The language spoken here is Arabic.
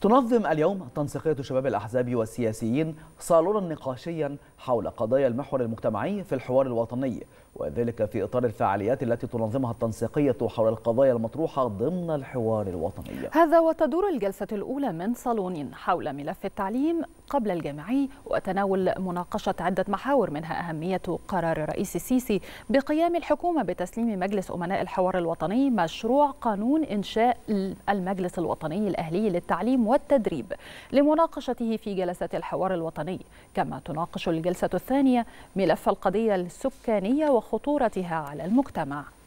تنظم اليوم تنسيقية شباب الأحزاب والسياسيين صالونا نقاشيا حول قضايا المحور المجتمعي في الحوار الوطني وذلك في إطار الفعاليات التي تنظمها التنسيقية حول القضايا المطروحة ضمن الحوار الوطني هذا وتدور الجلسة الأولى من صالون حول ملف التعليم قبل الجامعي وتناول مناقشة عدة محاور منها أهمية قرار الرئيس السيسي بقيام الحكومة بتسليم مجلس أمناء الحوار الوطني مشروع قانون إنشاء المجلس الوطني الأهلي للتعليم والتدريب لمناقشته في جلسة الحوار الوطني كما تناقش الجلسة الثانية ملف القضية السكانية وخطورتها على المجتمع